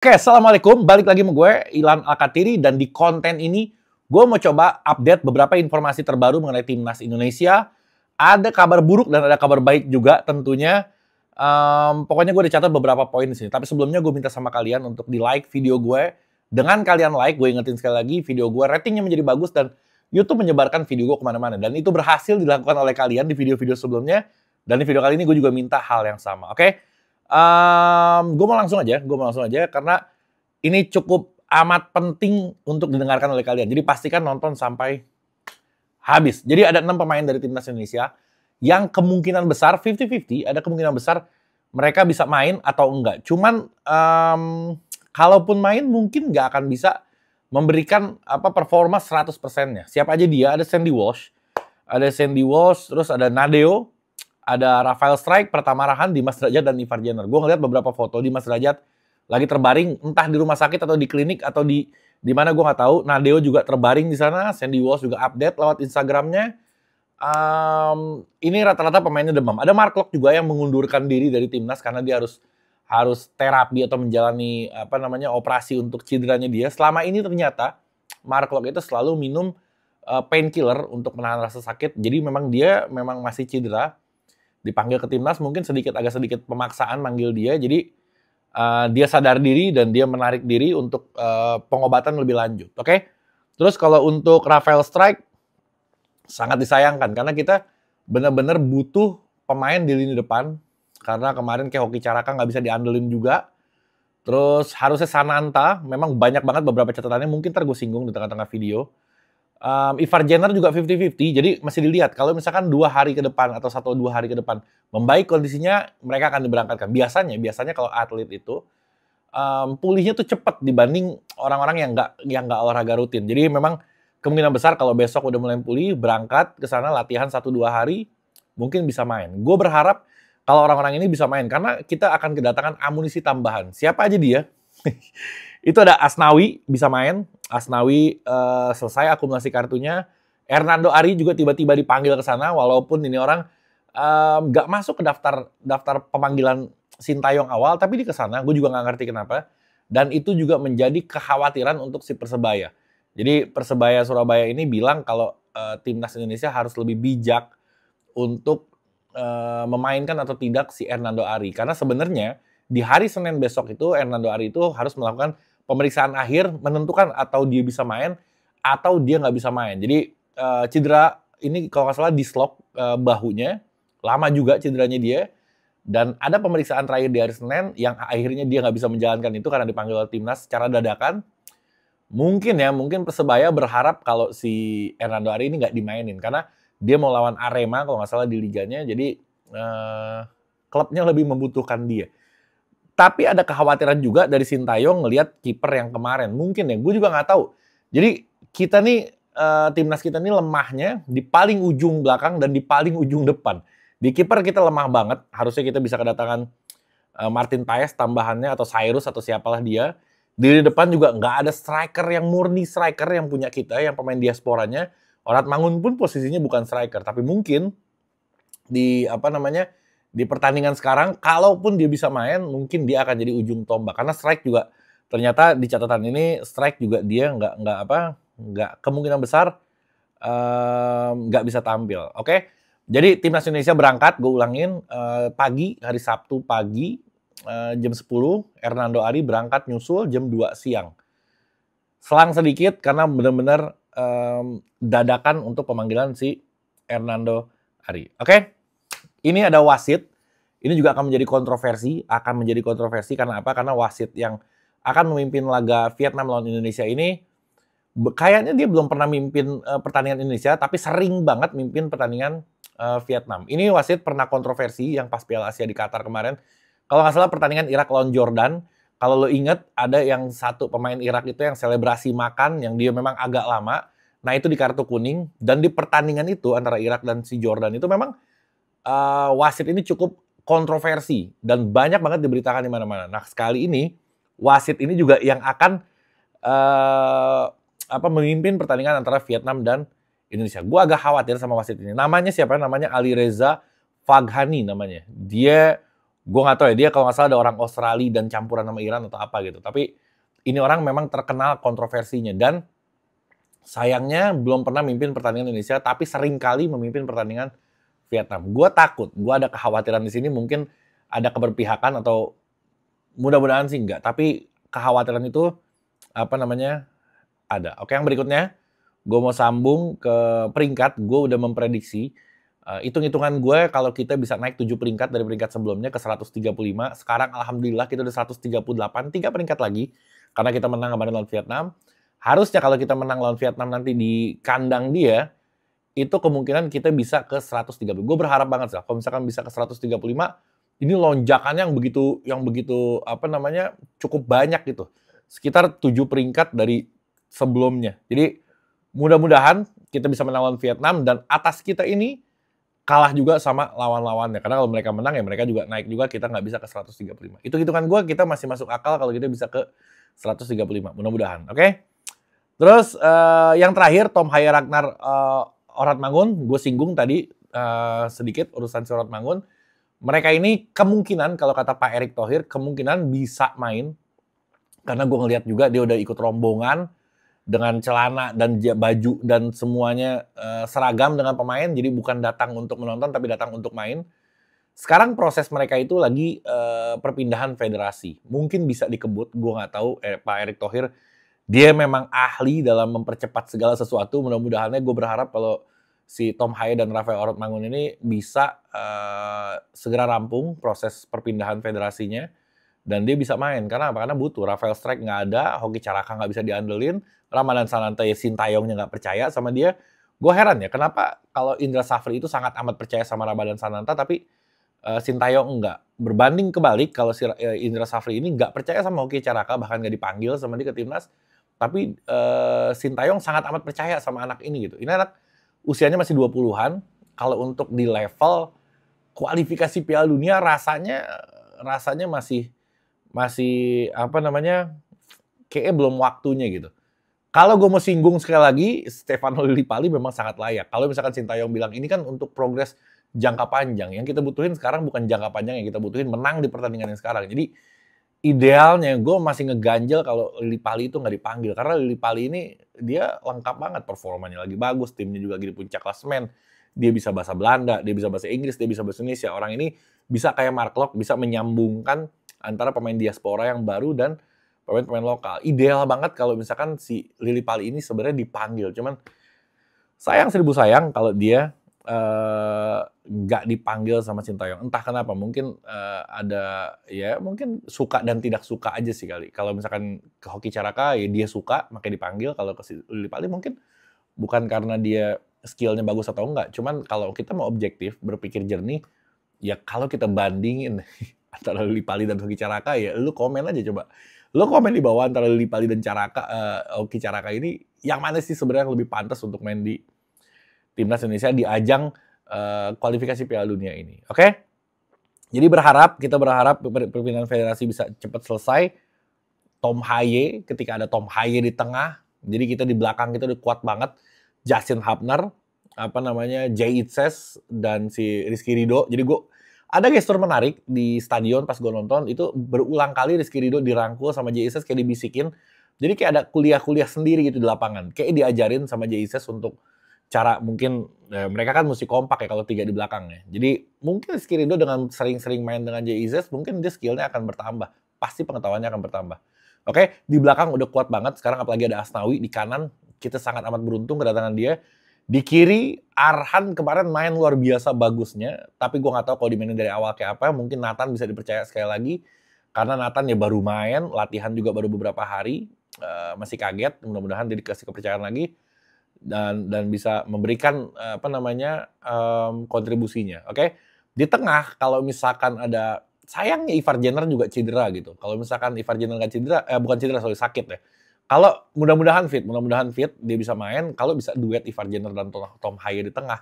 Oke, Assalamualaikum. Balik lagi sama gue, Ilan Alkatiri. Dan di konten ini, gue mau coba update beberapa informasi terbaru mengenai Timnas Indonesia. Ada kabar buruk dan ada kabar baik juga tentunya. Um, pokoknya gue udah catat beberapa poin di sini. Tapi sebelumnya gue minta sama kalian untuk di-like video gue. Dengan kalian like, gue ingetin sekali lagi, video gue ratingnya menjadi bagus dan YouTube menyebarkan video gue kemana-mana. Dan itu berhasil dilakukan oleh kalian di video-video sebelumnya. Dan di video kali ini gue juga minta hal yang sama, oke? Okay? Um, gue mau langsung aja, gue mau langsung aja karena ini cukup amat penting untuk didengarkan oleh kalian. Jadi pastikan nonton sampai habis. Jadi ada enam pemain dari timnas Indonesia yang kemungkinan besar 50-50, ada kemungkinan besar mereka bisa main atau enggak. Cuman um, kalaupun main mungkin nggak akan bisa memberikan apa performa 100%-nya. Siapa aja dia? Ada Sandy Walsh, ada Sandy Walsh, terus ada Nadeo, ada Rafael Strike, pertama Rahan, Dimas Derajat, dan Ivar Jenner. Gue ngeliat beberapa foto Dimas Derajat lagi terbaring entah di rumah sakit atau di klinik atau di di mana gue nggak tahu. Nah Deo juga terbaring di sana, Sandy Walsh juga update lewat Instagramnya. Um, ini rata-rata pemainnya demam. Ada Mark Locke juga yang mengundurkan diri dari timnas karena dia harus harus terapi atau menjalani apa namanya operasi untuk cederanya dia. Selama ini ternyata Mark Locke itu selalu minum uh, painkiller untuk menahan rasa sakit. Jadi memang dia memang masih cedera dipanggil ke timnas mungkin sedikit agak sedikit pemaksaan manggil dia jadi uh, dia sadar diri dan dia menarik diri untuk uh, pengobatan lebih lanjut oke okay? terus kalau untuk Rafael Strike sangat disayangkan karena kita benar-benar butuh pemain di lini depan karena kemarin kayak Hoki Caraka nggak bisa diandelin juga terus harusnya Sananta memang banyak banget beberapa catatannya mungkin tergusinggung di tengah-tengah video um, Ivar Jenner juga 50-50, jadi masih dilihat. Kalau misalkan dua hari ke depan atau satu dua hari ke depan membaik kondisinya, mereka akan diberangkatkan. Biasanya, biasanya kalau atlet itu um, pulihnya tuh cepat dibanding orang-orang yang nggak yang nggak olahraga rutin. Jadi memang kemungkinan besar kalau besok udah mulai pulih, berangkat ke sana latihan satu dua hari, mungkin bisa main. Gue berharap kalau orang-orang ini bisa main karena kita akan kedatangan amunisi tambahan. Siapa aja dia? itu ada Asnawi bisa main. Asnawi uh, selesai akumulasi kartunya. Hernando Ari juga tiba-tiba dipanggil ke sana walaupun ini orang nggak um, masuk ke daftar daftar pemanggilan Sintayong awal tapi di kesana gue juga nggak ngerti kenapa dan itu juga menjadi kekhawatiran untuk si persebaya jadi persebaya Surabaya ini bilang kalau uh, timnas Indonesia harus lebih bijak untuk uh, memainkan atau tidak si Hernando Ari karena sebenarnya di hari Senin besok itu Hernando Ari itu harus melakukan pemeriksaan akhir menentukan atau dia bisa main atau dia nggak bisa main. Jadi uh, cedera ini kalau nggak salah dislok uh, eh, bahunya, lama juga cederanya dia. Dan ada pemeriksaan terakhir di hari Senin yang akhirnya dia nggak bisa menjalankan itu karena dipanggil timnas secara dadakan. Mungkin ya, mungkin Persebaya berharap kalau si Hernando Ari ini nggak dimainin karena dia mau lawan Arema kalau nggak salah di liganya, jadi uh, klubnya lebih membutuhkan dia. Tapi ada kekhawatiran juga dari Sintayong ngelihat kiper yang kemarin. Mungkin ya, gue juga nggak tahu. Jadi kita nih uh, timnas kita nih lemahnya di paling ujung belakang dan di paling ujung depan. Di kiper kita lemah banget. Harusnya kita bisa kedatangan uh, Martin Paes tambahannya atau Cyrus atau siapalah dia. Di depan juga nggak ada striker yang murni striker yang punya kita, yang pemain diasporanya. Orat Mangun pun posisinya bukan striker, tapi mungkin di apa namanya di pertandingan sekarang, kalaupun dia bisa main, mungkin dia akan jadi ujung tombak. Karena strike juga ternyata di catatan ini strike juga dia nggak nggak apa nggak kemungkinan besar um, nggak bisa tampil. Oke, okay? jadi timnas Indonesia berangkat. Gue ulangin uh, pagi hari Sabtu pagi uh, jam 10 Hernando Ari berangkat nyusul jam 2 siang. Selang sedikit karena benar-benar um, dadakan untuk pemanggilan si Hernando Ari. Oke. Okay? Ini ada wasit. Ini juga akan menjadi kontroversi, akan menjadi kontroversi karena apa? Karena wasit yang akan memimpin laga Vietnam lawan Indonesia ini kayaknya dia belum pernah mimpin uh, pertandingan Indonesia tapi sering banget mimpin pertandingan uh, Vietnam. Ini wasit pernah kontroversi yang pas Piala Asia di Qatar kemarin. Kalau nggak salah pertandingan Irak lawan Jordan, kalau lo inget ada yang satu pemain Irak itu yang selebrasi makan yang dia memang agak lama. Nah itu di kartu kuning dan di pertandingan itu antara Irak dan si Jordan itu memang uh, wasit ini cukup kontroversi dan banyak banget diberitakan di mana-mana. Nah sekali ini wasit ini juga yang akan uh, apa memimpin pertandingan antara Vietnam dan Indonesia. Gue agak khawatir sama wasit ini. Namanya siapa? Namanya Ali Reza Faghani namanya. Dia gue nggak tahu ya dia kalau nggak salah ada orang Australia dan campuran sama Iran atau apa gitu. Tapi ini orang memang terkenal kontroversinya dan sayangnya belum pernah memimpin pertandingan Indonesia tapi sering kali memimpin pertandingan Vietnam. Gue takut, gue ada kekhawatiran di sini mungkin ada keberpihakan atau mudah-mudahan sih enggak. Tapi kekhawatiran itu apa namanya ada. Oke yang berikutnya, gue mau sambung ke peringkat. Gue udah memprediksi eh, hitung-hitungan gue kalau kita bisa naik 7 peringkat dari peringkat sebelumnya ke 135. Sekarang alhamdulillah kita udah 138, 3 peringkat lagi. Karena kita menang kemarin lawan Vietnam. Harusnya kalau kita menang lawan Vietnam nanti di kandang dia, itu kemungkinan kita bisa ke 130. Gue berharap banget sih, kalau misalkan bisa ke 135, ini lonjakan yang begitu, yang begitu apa namanya cukup banyak gitu, sekitar 7 peringkat dari sebelumnya. Jadi mudah-mudahan kita bisa menang Vietnam dan atas kita ini kalah juga sama lawan-lawannya. Karena kalau mereka menang ya mereka juga naik juga, kita nggak bisa ke 135. Itu hitungan gue kita masih masuk akal kalau kita bisa ke 135, mudah-mudahan. Oke? Okay? Terus uh, yang terakhir Tom Hayer Ragnar uh, Orat Mangun, gue singgung tadi uh, sedikit urusan si Orat Mangun. Mereka ini kemungkinan kalau kata Pak Erick Thohir kemungkinan bisa main karena gue ngeliat juga dia udah ikut rombongan dengan celana dan baju dan semuanya uh, seragam dengan pemain jadi bukan datang untuk menonton tapi datang untuk main sekarang proses mereka itu lagi uh, perpindahan federasi mungkin bisa dikebut gue nggak tahu eh, Pak Erick Thohir dia memang ahli dalam mempercepat segala sesuatu. Mudah-mudahannya gue berharap kalau si Tom Hay dan Rafael Orot Mangun ini bisa uh, segera rampung proses perpindahan federasinya dan dia bisa main karena apa? Karena butuh Rafael Strike nggak ada, Hoki Caraka nggak bisa diandelin, Ramadan ya Sintayongnya nggak percaya sama dia. Gue heran ya kenapa kalau Indra Safri itu sangat amat percaya sama Ramadan Sananta tapi uh, eh, Sintayong nggak Berbanding kebalik kalau si eh, Indra Safri ini nggak percaya sama Hoki Caraka bahkan nggak dipanggil sama dia ke timnas tapi uh, Sintayong sangat amat percaya sama anak ini gitu. Ini anak usianya masih 20-an. Kalau untuk di level kualifikasi Piala Dunia rasanya rasanya masih masih apa namanya kayak belum waktunya gitu. Kalau gue mau singgung sekali lagi, Stefano Lillipali memang sangat layak. Kalau misalkan Sintayong bilang ini kan untuk progres jangka panjang. Yang kita butuhin sekarang bukan jangka panjang, yang kita butuhin menang di pertandingan yang sekarang. Jadi idealnya gue masih ngeganjel kalau Lili Pali itu nggak dipanggil karena Lili Pali ini dia lengkap banget performanya lagi bagus timnya juga lagi puncak klasemen dia bisa bahasa Belanda dia bisa bahasa Inggris dia bisa bahasa Indonesia orang ini bisa kayak Mark bisa menyambungkan antara pemain diaspora yang baru dan pemain-pemain lokal ideal banget kalau misalkan si Lili Pali ini sebenarnya dipanggil cuman sayang seribu sayang kalau dia Eh, nggak uh, dipanggil sama Sintayong. Entah kenapa, mungkin uh, ada ya mungkin suka dan tidak suka aja sih kali. Kalau misalkan ke Hoki Caraka ya dia suka, makanya dipanggil. Kalau ke Pali mungkin bukan karena dia skillnya bagus atau enggak. Cuman kalau kita mau objektif, berpikir jernih, ya kalau kita bandingin antara Pali dan Hoki Caraka ya lu komen aja coba. Lu komen di bawah antara Pali dan Caraka, uh, Hoki Caraka ini yang mana sih sebenarnya lebih pantas untuk main di timnas Indonesia di ajang uh, kualifikasi Piala Dunia ini. Oke? Okay? Jadi berharap kita berharap pimpinan federasi bisa cepat selesai. Tom Haye ketika ada Tom Haye di tengah, jadi kita di belakang kita udah kuat banget. Justin Hapner, apa namanya Jay Itzes dan si Rizky Rido. Jadi gue ada gestur menarik di stadion pas gue nonton itu berulang kali Rizky Rido dirangkul sama Jay Itzes, kayak dibisikin jadi kayak ada kuliah-kuliah sendiri gitu di lapangan kayak diajarin sama Jay Itzes untuk cara mungkin eh, mereka kan mesti kompak ya kalau tiga di belakang ya. Jadi mungkin Rizky dengan sering-sering main dengan JIZ mungkin dia skillnya akan bertambah. Pasti pengetahuannya akan bertambah. Oke, di belakang udah kuat banget. Sekarang apalagi ada Asnawi di kanan. Kita sangat amat beruntung kedatangan dia. Di kiri, Arhan kemarin main luar biasa bagusnya. Tapi gue nggak tahu kalau dimainin dari awal kayak apa. Mungkin Nathan bisa dipercaya sekali lagi. Karena Nathan ya baru main, latihan juga baru beberapa hari. Uh, masih kaget, mudah-mudahan dia dikasih kepercayaan lagi dan dan bisa memberikan eh, apa namanya um, kontribusinya oke okay? di tengah kalau misalkan ada sayangnya Ivar Jenner juga cedera gitu kalau misalkan Ivar Jenner gak cedera eh, bukan cedera sorry sakit ya kalau mudah-mudahan fit mudah-mudahan fit dia bisa main kalau bisa duet Ivar Jenner dan Tom, Haye di tengah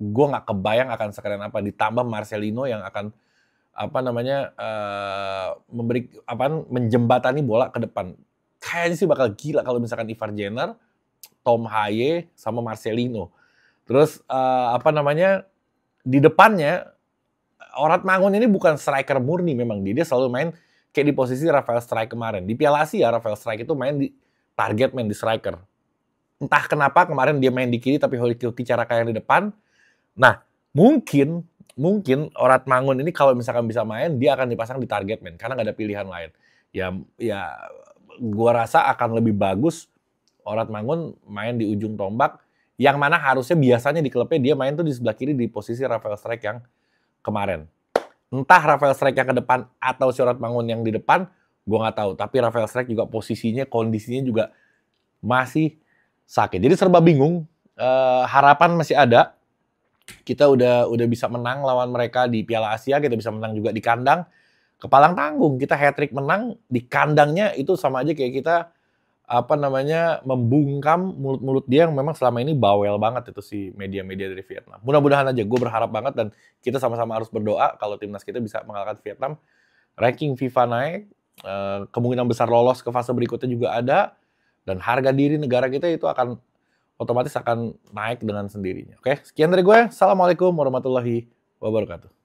gue nggak kebayang akan sekeren apa ditambah Marcelino yang akan apa namanya uh, memberi apa menjembatani bola ke depan kayaknya sih bakal gila kalau misalkan Ivar Jenner Tom Haye sama Marcelino. Terus uh, apa namanya di depannya Orat Mangun ini bukan striker murni memang dia, dia selalu main kayak di posisi Rafael Strike kemarin. Di Piala Asia Rafael Strike itu main di target main di striker. Entah kenapa kemarin dia main di kiri tapi Holy Kill cara kayak di depan. Nah, mungkin mungkin Orat Mangun ini kalau misalkan bisa main dia akan dipasang di target man karena nggak ada pilihan lain. Ya ya gua rasa akan lebih bagus Orat Mangun main di ujung tombak yang mana harusnya biasanya di klubnya dia main tuh di sebelah kiri di posisi Rafael Strike yang kemarin. Entah Rafael Strike yang ke depan atau si Orat Mangun yang di depan, gue nggak tahu. Tapi Rafael Strike juga posisinya, kondisinya juga masih sakit. Jadi serba bingung. E, harapan masih ada. Kita udah udah bisa menang lawan mereka di Piala Asia, kita bisa menang juga di kandang. Kepalang tanggung, kita hat trick menang di kandangnya itu sama aja kayak kita apa namanya membungkam mulut-mulut dia yang memang selama ini bawel banget itu si media-media dari Vietnam. Mudah-mudahan aja gue berharap banget dan kita sama-sama harus berdoa kalau timnas kita bisa mengalahkan Vietnam. Ranking FIFA naik, eh, kemungkinan besar lolos ke fase berikutnya juga ada dan harga diri negara kita itu akan otomatis akan naik dengan sendirinya. Oke, sekian dari gue. Ya. Assalamualaikum warahmatullahi wabarakatuh.